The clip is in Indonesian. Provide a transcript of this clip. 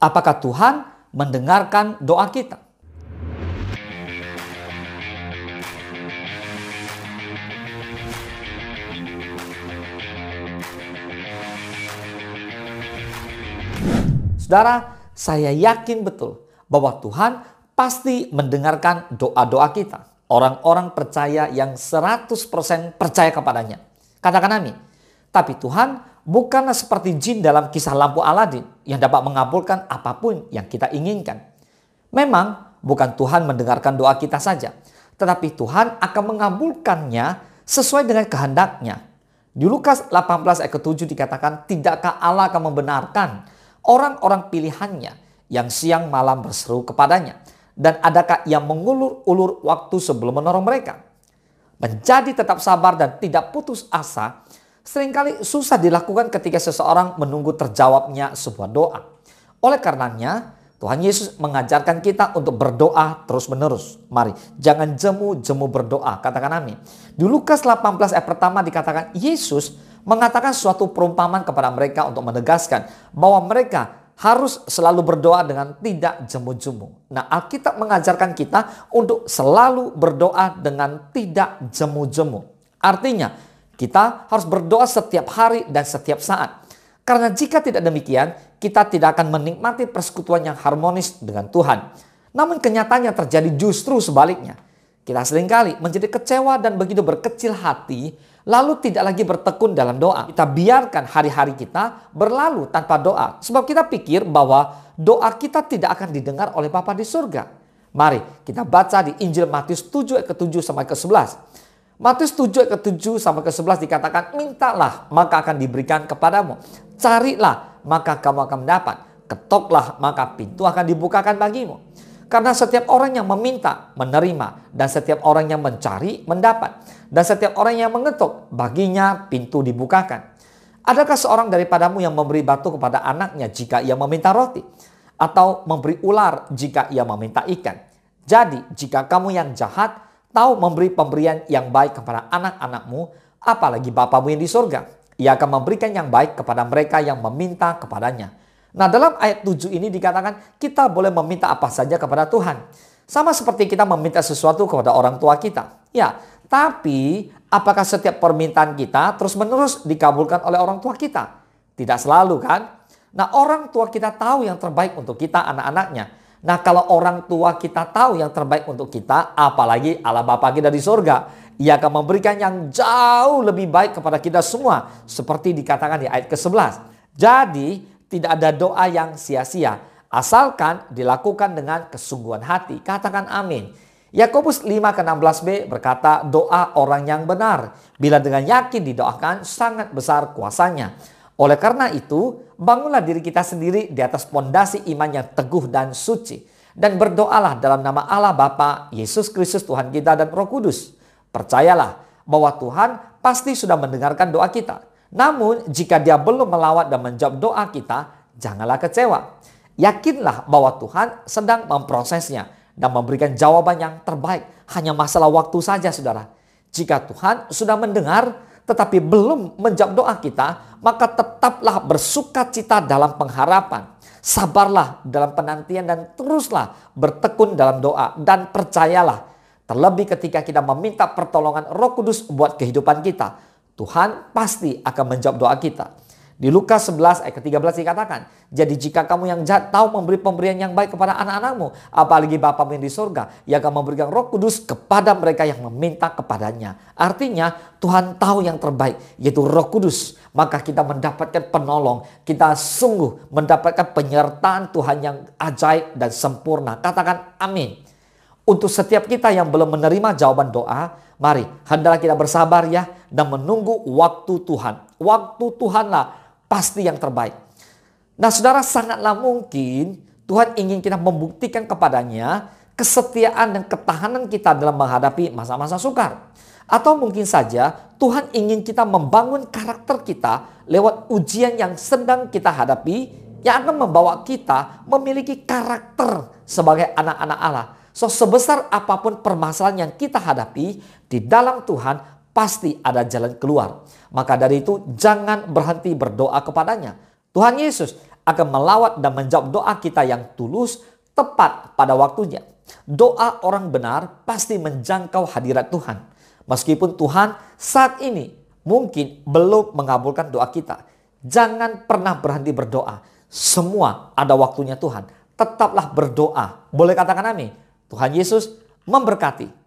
apakah Tuhan mendengarkan doa kita. Saudara, saya yakin betul bahwa Tuhan pasti mendengarkan doa-doa kita. Orang-orang percaya yang 100% percaya kepadanya. Katakan amin. Tapi Tuhan bukanlah seperti jin dalam kisah lampu Aladin yang dapat mengabulkan apapun yang kita inginkan. Memang bukan Tuhan mendengarkan doa kita saja, tetapi Tuhan akan mengabulkannya sesuai dengan kehendaknya. Di Lukas 18 ayat 7 dikatakan, Tidakkah Allah akan membenarkan orang-orang pilihannya yang siang malam berseru kepadanya? Dan adakah yang mengulur-ulur waktu sebelum menorong mereka? Menjadi tetap sabar dan tidak putus asa seringkali susah dilakukan ketika seseorang menunggu terjawabnya sebuah doa. Oleh karenanya, Tuhan Yesus mengajarkan kita untuk berdoa terus-menerus. Mari, jangan jemu-jemu berdoa. Katakan amin. Di Lukas 18 ayat pertama dikatakan Yesus mengatakan suatu perumpamaan kepada mereka untuk menegaskan bahwa mereka harus selalu berdoa dengan tidak jemu-jemu. Nah, Alkitab mengajarkan kita untuk selalu berdoa dengan tidak jemu-jemu. Artinya, kita harus berdoa setiap hari dan setiap saat. Karena jika tidak demikian, kita tidak akan menikmati persekutuan yang harmonis dengan Tuhan. Namun kenyataannya terjadi justru sebaliknya. Kita seringkali menjadi kecewa dan begitu berkecil hati, lalu tidak lagi bertekun dalam doa. Kita biarkan hari-hari kita berlalu tanpa doa. Sebab kita pikir bahwa doa kita tidak akan didengar oleh Bapa di surga. Mari kita baca di Injil Matius 7 ayat ke-7 sampai ke-11. Matius 7 ke 7 sampai ke 11 dikatakan, mintalah maka akan diberikan kepadamu. Carilah maka kamu akan mendapat. Ketoklah maka pintu akan dibukakan bagimu. Karena setiap orang yang meminta, menerima. Dan setiap orang yang mencari, mendapat. Dan setiap orang yang mengetuk, baginya pintu dibukakan. Adakah seorang daripadamu yang memberi batu kepada anaknya jika ia meminta roti? Atau memberi ular jika ia meminta ikan? Jadi, jika kamu yang jahat Tahu memberi pemberian yang baik kepada anak-anakmu, apalagi Bapamu yang di sorga. Ia akan memberikan yang baik kepada mereka yang meminta kepadanya. Nah dalam ayat 7 ini dikatakan kita boleh meminta apa saja kepada Tuhan. Sama seperti kita meminta sesuatu kepada orang tua kita. Ya, tapi apakah setiap permintaan kita terus-menerus dikabulkan oleh orang tua kita? Tidak selalu kan? Nah orang tua kita tahu yang terbaik untuk kita anak-anaknya. Nah kalau orang tua kita tahu yang terbaik untuk kita, apalagi Allah Bapa kita di surga, ia akan memberikan yang jauh lebih baik kepada kita semua. Seperti dikatakan di ayat ke-11. Jadi tidak ada doa yang sia-sia. Asalkan dilakukan dengan kesungguhan hati. Katakan amin. Yakobus 5 ke 16b berkata doa orang yang benar. Bila dengan yakin didoakan sangat besar kuasanya. Oleh karena itu, bangunlah diri kita sendiri di atas pondasi iman yang teguh dan suci dan berdoalah dalam nama Allah Bapa, Yesus Kristus Tuhan kita dan Roh Kudus. Percayalah bahwa Tuhan pasti sudah mendengarkan doa kita. Namun, jika dia belum melawat dan menjawab doa kita, janganlah kecewa. Yakinlah bahwa Tuhan sedang memprosesnya dan memberikan jawaban yang terbaik. Hanya masalah waktu saja, saudara. Jika Tuhan sudah mendengar, tetapi belum menjawab doa kita, maka tetaplah bersuka cita dalam pengharapan. Sabarlah dalam penantian dan teruslah bertekun dalam doa dan percayalah. Terlebih ketika kita meminta pertolongan roh kudus buat kehidupan kita. Tuhan pasti akan menjawab doa kita. Di Lukas 11 ayat ke-13 dikatakan, Jadi jika kamu yang jahat tahu memberi pemberian yang baik kepada anak-anakmu, apalagi Bapamu yang di surga, ia akan memberikan roh kudus kepada mereka yang meminta kepadanya. Artinya Tuhan tahu yang terbaik, yaitu roh kudus. Maka kita mendapatkan penolong, kita sungguh mendapatkan penyertaan Tuhan yang ajaib dan sempurna. Katakan amin. Untuk setiap kita yang belum menerima jawaban doa, mari hendaklah kita bersabar ya dan menunggu waktu Tuhan. Waktu Tuhanlah pasti yang terbaik. Nah saudara sangatlah mungkin Tuhan ingin kita membuktikan kepadanya kesetiaan dan ketahanan kita dalam menghadapi masa-masa sukar. Atau mungkin saja Tuhan ingin kita membangun karakter kita lewat ujian yang sedang kita hadapi yang akan membawa kita memiliki karakter sebagai anak-anak Allah. So sebesar apapun permasalahan yang kita hadapi di dalam Tuhan pasti ada jalan keluar. Maka dari itu jangan berhenti berdoa kepadanya. Tuhan Yesus akan melawat dan menjawab doa kita yang tulus tepat pada waktunya. Doa orang benar pasti menjangkau hadirat Tuhan. Meskipun Tuhan saat ini mungkin belum mengabulkan doa kita. Jangan pernah berhenti berdoa. Semua ada waktunya Tuhan. Tetaplah berdoa. Boleh katakan amin. Tuhan Yesus memberkati.